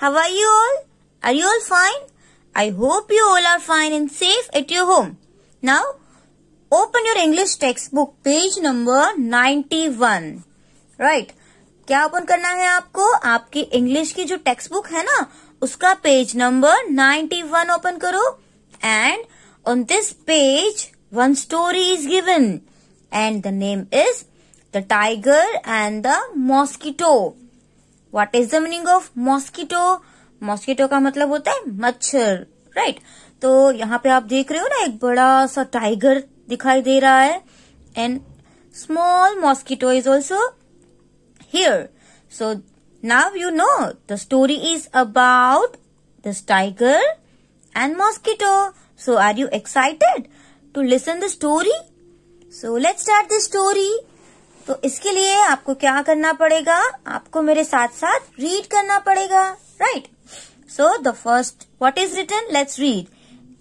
How are you all? Are you all fine? I hope you all are fine and safe at your home. Now, open your English textbook page number 91. Right. क्या open करना है आपको आपकी English की जो text book है ना उसका पेज नंबर 91 ओपन करो and on this page one story is given and the name is the tiger and the mosquito what is the meaning of mosquito mosquito का मतलब होता है मच्छर राइट right? तो यहाँ पे आप देख रहे हो ना एक बड़ा सा टाइगर दिखाई दे रहा है and small mosquito is also here so now you know the story is about this tiger and mosquito so are you excited to listen the story so let start the story तो इसके लिए आपको क्या करना पड़ेगा आपको मेरे साथ साथ रीड करना पड़ेगा right so the first what is written let's read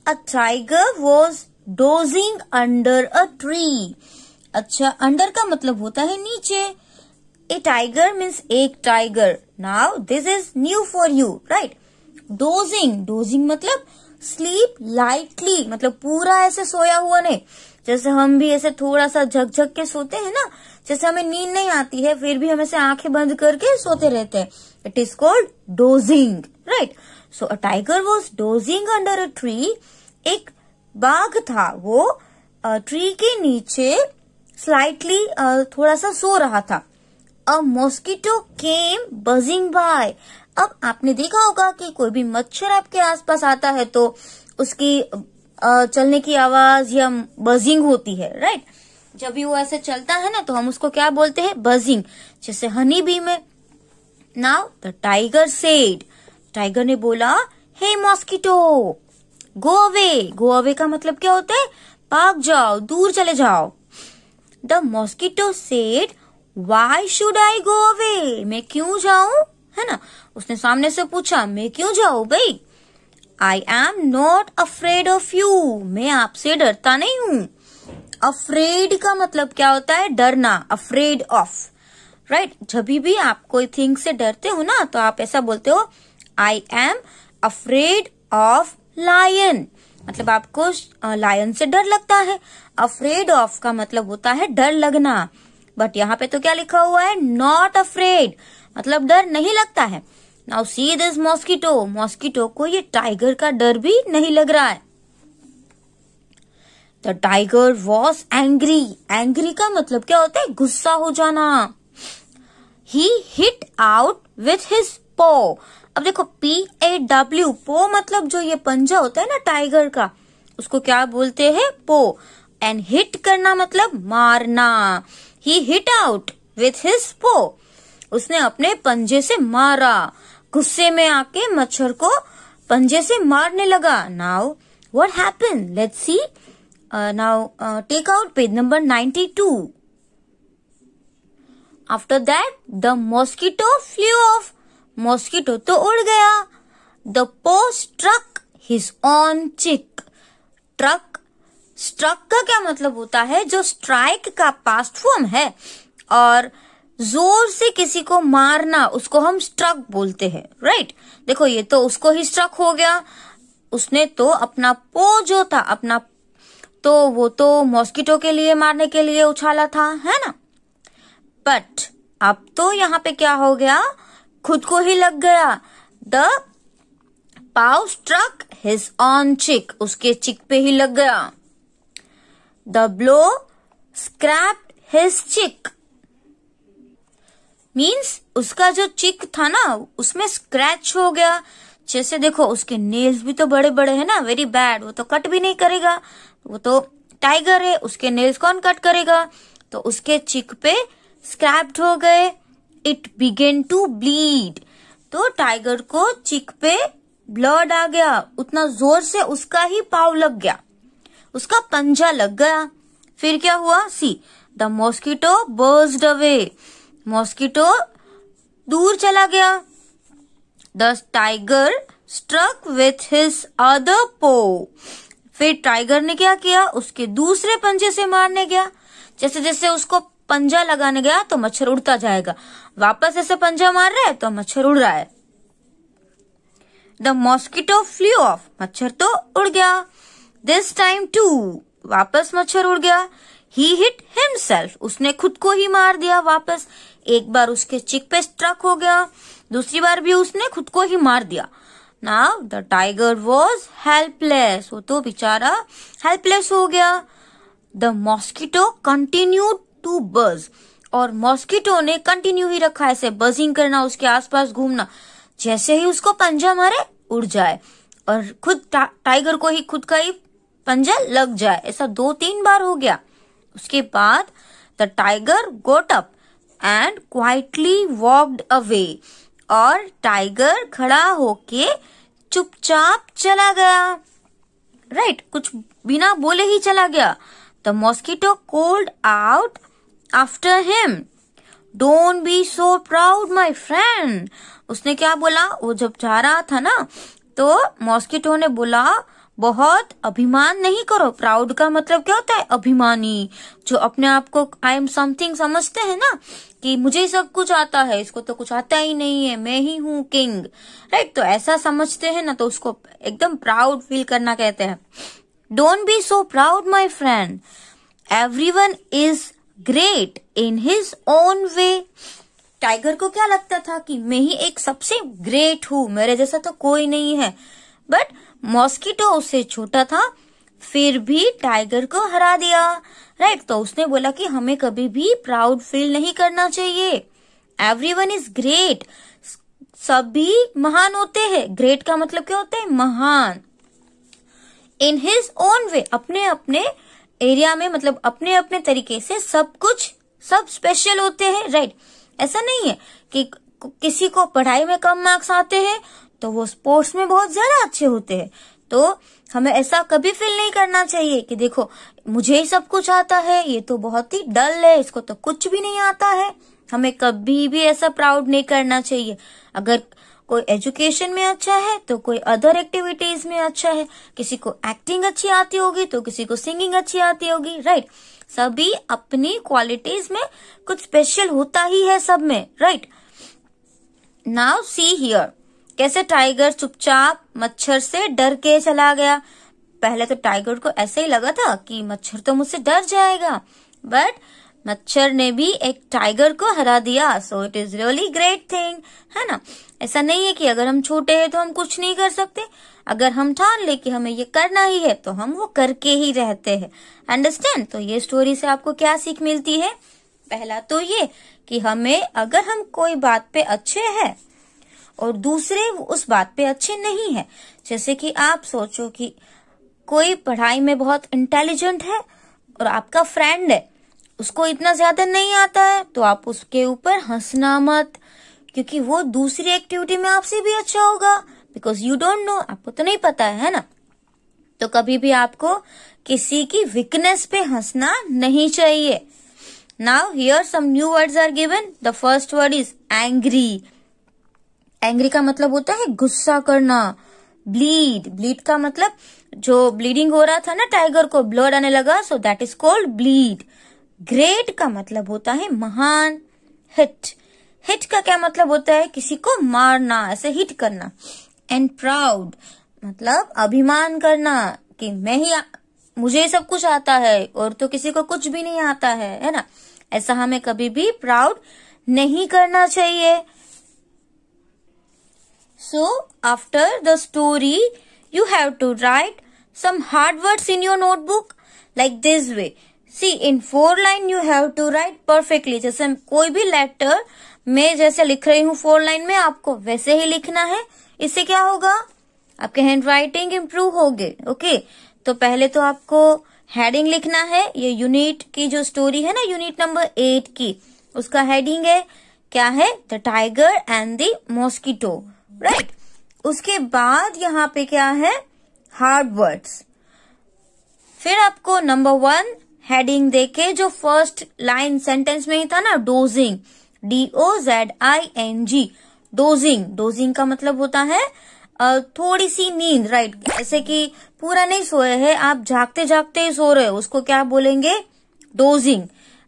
a tiger was dozing under a tree अच्छा अंडर का मतलब होता है नीचे ए टाइगर मीन्स एक tiger now this is new for you right dozing dozing मतलब स्लीप लाइटली मतलब पूरा ऐसे सोया हुआ नहीं जैसे हम भी ऐसे थोड़ा सा झकझक के सोते हैं ना जैसे हमें नींद नहीं आती है फिर भी हम ऐसे आंखें बंद करके सोते रहते हैं it is called dozing right so a tiger was dozing under a tree एक बाघ था वो ट्री के नीचे स्लाइटली थोड़ा सा सो रहा था a mosquito came buzzing by अब आपने देखा होगा कि कोई भी मच्छर आपके आसपास आता है तो उसकी चलने की आवाज या बजिंग होती है राइट right? जब भी वो ऐसे चलता है ना तो हम उसको क्या बोलते हैं बजिंग जैसे हनी बी में now the tiger said tiger ने बोला hey mosquito go away go away का मतलब क्या होता है भाग जाओ दूर चले जाओ the mosquito said why should I go away मैं क्यों जाऊं है ना उसने सामने से पूछा मैं क्यों जाऊं भाई I am not afraid of you मैं आपसे डरता नहीं हूं अफ्रेड का मतलब क्या होता है डरना अफ्रेड ऑफ राइट जब भी आप कोई थिंग से डरते हो ना तो आप ऐसा बोलते हो I am afraid of lion मतलब आपको लायन से डर लगता है अफ्रेड ऑफ का मतलब होता है डर लगना बट यहाँ पे तो क्या लिखा हुआ है नॉट अफ्रेड मतलब डर नहीं लगता है now see this mosquito mosquito को ये टाइगर का डर भी नहीं लग रहा है the tiger was angry angry का मतलब क्या होता है गुस्सा हो जाना he hit out with his paw अब देखो पी ए डब्ल्यू पो मतलब जो ये पंजा होता है ना टाइगर का उसको क्या बोलते हैं पो एंड हिट करना मतलब मारना he hit out with his paw उसने अपने पंजे से मारा गुस्से में आके मच्छर को पंजे से मारने लगा now what happen let's see now uh, take out page number 92. After that, the mosquito flew off. Mosquito to ud gaya The paw struck his own cheek. Truck struck ka kya matlab hota hai jo strike ka past form hai aur जोर से किसी को मारना उसको हम struck बोलते हैं right देखो ये तो उसको ही स्ट्रक हो गया उसने तो अपना पो जो था अपना तो वो तो मॉस्किटो के लिए मारने के लिए उछाला था है ना बट अब तो यहाँ पे क्या हो गया खुद को ही लग गया द पाउ स्ट्रक हिज ऑन चिक उसके चिक पे ही लग गया the blow scrap his cheek means उसका जो चिक था ना उसमें स्क्रैच हो गया जैसे देखो उसके नेल्स भी तो बड़े बड़े हैं ना वेरी बैड वो तो कट भी नहीं करेगा वो तो टाइगर है उसके नेल्स कौन कट करेगा तो उसके चिक पे स्क्रैप्ड हो गए इट बिगेन टू ब्लीड तो टाइगर को चिक पे ब्लड आ गया उतना जोर से उसका ही पाव लग गया उसका पंजा लग गया फिर क्या हुआ see the mosquito burst away mosquito दूर चला गया the tiger struck with his other paw फिर टाइगर ने क्या किया उसके दूसरे पंजे से मारने गया जैसे जैसे उसको पंजा लगाने गया तो मच्छर उड़ता जाएगा वापस ऐसे पंजा मार रहा है तो मच्छर उड़ रहा है द मॉस्किटो फ्लू ऑफ मच्छर तो उड़ गया दिस टाइम टू वापस मच्छर उड़ गया ही हिट हिमसेल्फ उसने खुद को ही मार दिया वापस एक बार उसके चिक पे स्ट्रक हो गया दूसरी बार भी उसने खुद को ही मार दिया now the tiger was helpless वो तो बेचारा हेल्पलेस हो गया द मॉस्किटो कंटिन्यू टू बज और मॉस्किटो ने कंटिन्यू ही रखा ऐसे बजिंग करना उसके आसपास घूमना जैसे ही उसको पंजा मारे उड़ जाए और खुद टा, टाइगर को ही खुद का ही पंजा लग जाए ऐसा दो तीन बार हो गया उसके बाद the tiger got up and quietly walked away और टाइगर खड़ा होके चुपचाप चला गया राइट right, कुछ बिना बोले ही चला गया the mosquito called out after him don't be so proud my friend उसने क्या बोला वो जब जा रहा था ना तो मॉस्किटो ने बोला बहुत अभिमान नहीं करो प्राउड का मतलब क्या होता है अभिमानी जो अपने आप को आई एम समथिंग समझते हैं ना कि मुझे सब कुछ आता है इसको तो कुछ आता ही नहीं है मैं ही हूँ किंग राइट तो ऐसा समझते हैं ना तो उसको एकदम प्राउड फील करना कहते हैं don't be so proud my friend every one is great in his own way tiger को क्या लगता था कि मैं ही एक सबसे ग्रेट हूं मेरे जैसा तो कोई नहीं है बट मॉस्किटो उससे छोटा था फिर भी टाइगर को हरा दिया राइट तो उसने बोला कि हमें कभी भी प्राउड फील नहीं करना चाहिए एवरी वन इज ग्रेट सभी महान होते हैं ग्रेट का मतलब क्या होता है महान इन हिज ओन वे अपने अपने एरिया में मतलब अपने अपने तरीके से सब कुछ सब स्पेशल होते हैं राइट ऐसा नहीं है कि किसी को पढ़ाई में कम मार्क्स आते हैं तो वो स्पोर्ट्स में बहुत ज्यादा अच्छे होते हैं तो हमें ऐसा कभी फील नहीं करना चाहिए कि देखो मुझे ही सब कुछ आता है ये तो बहुत ही डल है इसको तो कुछ भी नहीं आता है हमें कभी भी ऐसा प्राउड नहीं करना चाहिए अगर कोई एजुकेशन में अच्छा है तो कोई अदर एक्टिविटीज में अच्छा है किसी को एक्टिंग अच्छी आती होगी तो किसी को सिंगिंग अच्छी आती होगी राइट सभी अपनी क्वालिटीज में कुछ स्पेशल होता ही है सब में राइट नाउ सी हियर कैसे टाइगर चुपचाप मच्छर से डर के चला गया पहले तो टाइगर को ऐसे ही लगा था कि मच्छर तो मुझसे डर जाएगा बट मच्छर ने भी एक टाइगर को हरा दिया so it is really great thing है ना ऐसा नहीं है कि अगर हम छोटे हैं तो हम कुछ नहीं कर सकते अगर हम ठान ले कि हमें ये करना ही है तो हम वो करके ही रहते हैं अंडरस्टैंड तो ये स्टोरी से आपको क्या सीख मिलती है पहला तो ये कि हमें अगर हम कोई बात पे अच्छे हैं और दूसरे उस बात पे अच्छे नहीं है जैसे कि आप सोचो कि कोई पढ़ाई में बहुत इंटेलिजेंट है और आपका फ्रेंड है उसको इतना ज्यादा नहीं आता है तो आप उसके ऊपर हंसना मत क्योंकि वो दूसरी एक्टिविटी में आपसे भी अच्छा होगा बिकॉज यू डोंट नो आपको तो नहीं पता है ना तो कभी भी आपको किसी की वीकनेस पे हंसना नहीं चाहिए now here some new words are given the first word is angry angry का मतलब होता है गुस्सा करना ब्लीड ब्लीड का मतलब जो ब्लीडिंग हो रहा था ना टाइगर को ब्लड आने लगा so that is called bleed great का मतलब होता है महान हिट हिट का क्या मतलब होता है किसी को मारना ऐसे हिट करना एंड प्राउड मतलब अभिमान करना कि मैं ही मुझे सब कुछ आता है और तो किसी को कुछ भी नहीं आता है है ना ऐसा हमें कभी भी प्राउड नहीं करना चाहिए So after the story, you have to write some hard words in your notebook like this way. See in four line you have to write perfectly जैसे कोई भी लेटर मैं जैसे लिख रही हूँ फोर लाइन में आपको वैसे ही लिखना है इससे क्या होगा आपके हैंड राइटिंग इम्प्रूव होगे ओके तो पहले तो आपको हेडिंग लिखना है ये यूनिट की जो स्टोरी है ना यूनिट नंबर एट की उसका हेडिंग है क्या है the tiger and the mosquito right right? उसके बाद यहाँ पे क्या है हार्ड वर्ड्स फिर आपको नंबर वन हेडिंग देके जो फर्स्ट लाइन सेंटेंस में ही था ना dozing D O Z I N G dozing dozing का मतलब होता है थोड़ी सी नींद राइट जैसे कि पूरा नहीं सोए है आप जागते जागते ही सो रहे हो उसको क्या बोलेंगे dozing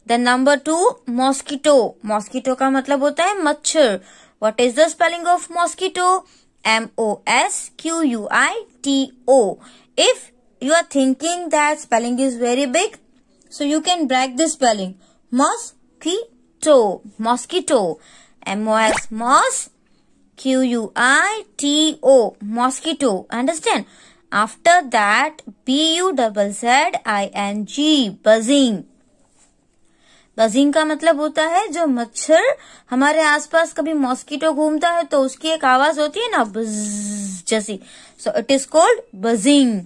then number two mosquito mosquito का मतलब होता है मच्छर What is the spelling of mosquito? M-O-S-Q-U-I-T-O. If you are thinking that spelling is very big, so you can break the spelling. Mosquito. Mosquito. M-O-S. Mos. Q-U-I-T-O. Mosquito. Understand? After that, B-U-Z-Z-I-N-G. Buzzing. Buzzing का मतलब होता है जो मच्छर हमारे आसपास कभी mosquito घूमता है तो उसकी एक आवाज होती है ना बज जैसी so it is called buzzing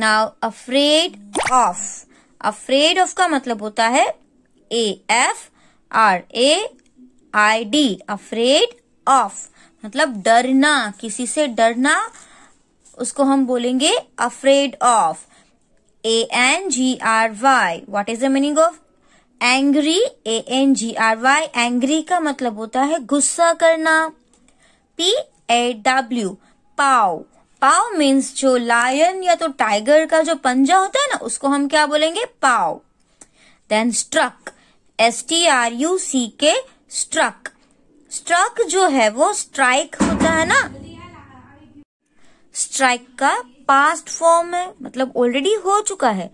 now afraid of afraid of का मतलब होता है A F R A I D afraid of मतलब डरना किसी से डरना उसको हम बोलेंगे afraid of A N G R Y what is the meaning of angry A N G R Y angry का मतलब होता है गुस्सा करना पी ए डब्ल्यू पाओ पाओ मीन्स जो लायन या तो टाइगर का जो पंजा होता है ना उसको हम क्या बोलेंगे paw then struck S T R U C K struck struck जो है वो स्ट्राइक होता है ना स्ट्राइक का पास्ट फॉर्म है मतलब ऑलरेडी हो चुका है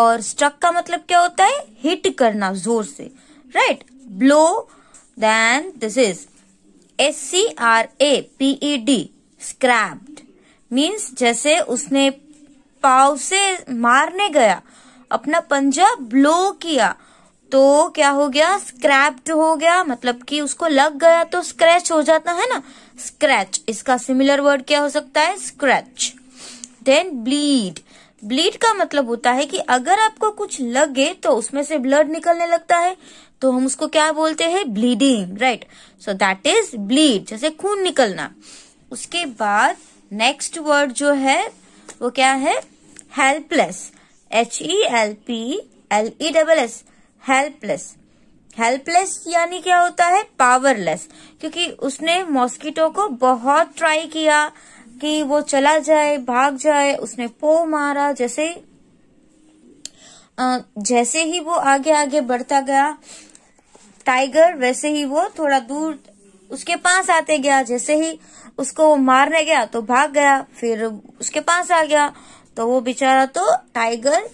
और स्ट्रक का मतलब क्या होता है हिट करना जोर से right blow then this is S C R A P E D scraped means जैसे उसने पाव से मारने गया अपना पंजा ब्लो किया तो क्या हो गया स्क्रैप्ड हो गया मतलब कि उसको लग गया तो स्क्रैच हो जाता है ना स्क्रैच इसका सिमिलर वर्ड क्या हो सकता है स्क्रैच देन ब्लीड ब्लीड का मतलब होता है कि अगर आपको कुछ लगे तो उसमें से ब्लड निकलने लगता है तो हम उसको क्या बोलते हैं bleeding right so that is bleed जैसे खून निकलना उसके बाद नेक्स्ट वर्ड जो है वो क्या है helpless H E L P L E double S helpless helpless यानी क्या होता है पावरलेस क्योंकि उसने मॉस्किटो को बहुत ट्राई किया कि वो चला जाए भाग जाए उसने पो मारा जैसे जैसे ही वो आगे आगे बढ़ता गया टाइगर वैसे ही वो थोड़ा दूर उसके पास आते गया जैसे ही उसको मारने गया तो भाग गया फिर उसके पास आ गया तो वो बेचारा तो टाइगर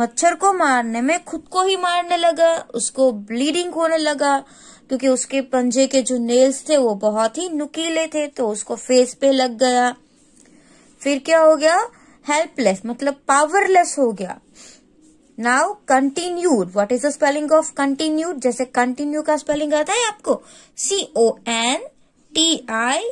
मच्छर को मारने में खुद को ही मारने लगा उसको ब्लीडिंग होने लगा क्योंकि उसके पंजे के जो नेल्स थे वो बहुत ही नुकीले थे तो उसको फेस पे लग गया फिर क्या हो गया हेल्पलेस मतलब पावरलेस हो गया now continued what is the spelling of continued जैसे कंटिन्यू का स्पेलिंग आता है आपको C O N T I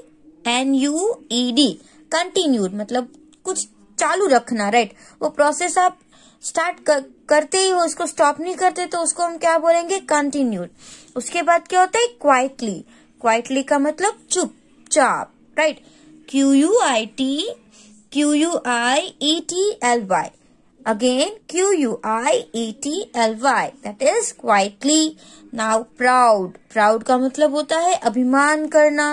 N U E D continued मतलब कुछ चालू रखना राइट right? वो प्रोसेस आप स्टार्ट कर, करते ही हो उसको स्टॉप नहीं करते तो उसको हम क्या बोलेंगे कंटिन्यूड उसके बाद क्या होता है क्वाइटली क्वाइटली का मतलब चुपचाप right Q U I T Q U I E T L Y again Q U I E T L Y that is quietly now proud proud का मतलब होता है अभिमान करना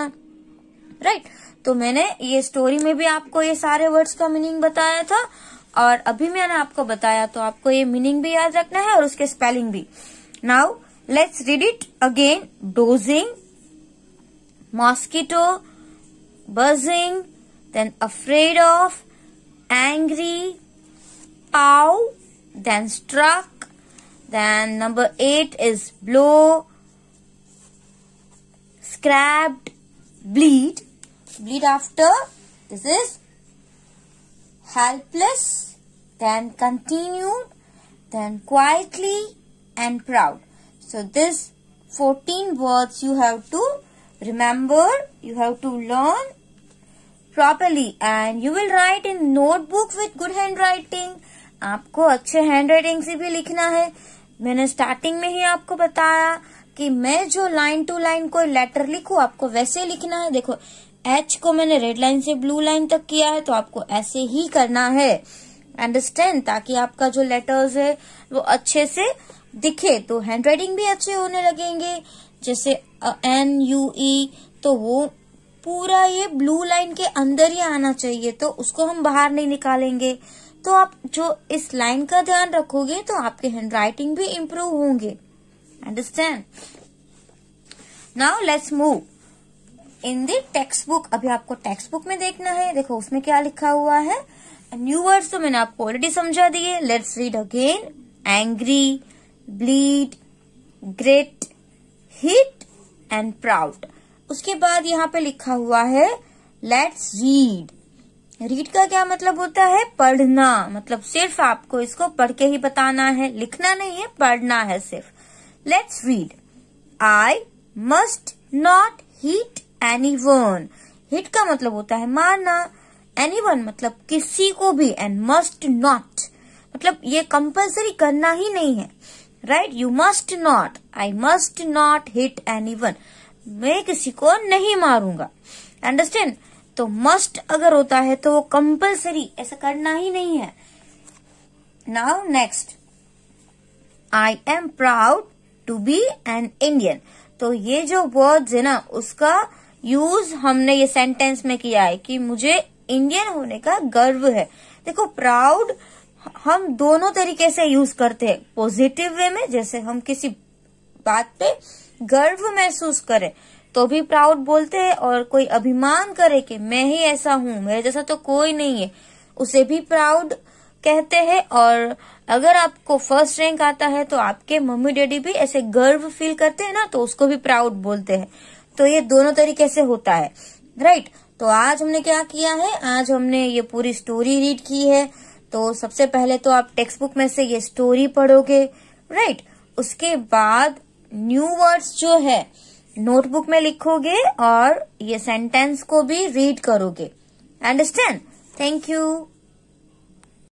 राइट right? तो मैंने ये स्टोरी में भी आपको ये सारे वर्ड्स का मीनिंग बताया था और अभी मैंने आपको बताया तो आपको ये मीनिंग भी याद रखना है और उसके स्पेलिंग भी now let's read it again dozing mosquito buzzing then afraid of angry paw then struck then number eight is blow scraped bleed bleed after this is helpless, then continued, then quietly and proud. So this 14 words you have to remember, you have to learn properly and you will write in notebook with good handwriting. आपको अच्छे hand writing से भी लिखना है मैंने starting में ही आपको बताया कि मैं जो लाइन टू लाइन कोई लेटर लिखू आपको वैसे लिखना है देखो एच को मैंने रेड लाइन से ब्लू लाइन तक किया है तो आपको ऐसे ही करना है अंडरस्टैंड ताकि आपका जो लेटर्स है वो अच्छे से दिखे तो हैंड राइटिंग भी अच्छे होने लगेंगे जैसे एन यू ई तो वो पूरा ये ब्लू लाइन के अंदर ही आना चाहिए तो उसको हम बाहर नहीं निकालेंगे तो आप जो इस लाइन का ध्यान रखोगे तो आपके हैंड राइटिंग भी इम्प्रूव होंगे understand now let's move in the text book अभी आपको टेक्स्ट बुक में देखना है देखो उसमें क्या लिखा हुआ है न्यू वर्ड्स तो मैंने आपको ऑलरेडी समझा दिए let's read again angry bleed great hit and proud उसके बाद यहाँ पे लिखा हुआ है लेट्स रीड रीड का क्या मतलब होता है पढ़ना मतलब सिर्फ आपको इसको पढ़ के ही बताना है लिखना नहीं है पढ़ना है सिर्फ let's read I must not hit any one hit का मतलब होता है मारना एनी वन मतलब किसी को भी एंड मस्ट नॉट मतलब ये कंपल्सरी करना ही नहीं है right you must not I must not hit any one मैं किसी को नहीं मारूंगा अंडरस्टैंड तो मस्ट अगर होता है तो वो कंपल्सरी ऐसा करना ही नहीं है now next I am proud to be an Indian तो ये जो वर्ड्स है ना उसका यूज हमने ये सेंटेंस में किया है कि मुझे इंडियन होने का गर्व है देखो प्राउड हम दोनों तरीके से यूज करते हैं पॉजिटिव वे में जैसे हम किसी बात पे गर्व महसूस करें तो भी प्राउड बोलते हैं और कोई अभिमान करे कि मैं ही ऐसा हूं मेरे जैसा तो कोई नहीं है उसे भी प्राउड कहते हैं और अगर आपको फर्स्ट रैंक आता है तो आपके मम्मी डैडी भी ऐसे गर्व फील करते हैं ना तो उसको भी प्राउड बोलते हैं तो ये दोनों तरीके से होता है राइट तो आज हमने क्या किया है आज हमने ये पूरी स्टोरी रीड की है तो सबसे पहले तो आप टेक्स्ट बुक में से ये स्टोरी पढ़ोगे राइट उसके बाद न्यू वर्ड्स जो है नोटबुक में लिखोगे और ये सेंटेंस को भी रीड करोगे अंडरस्टैंड थैंक यू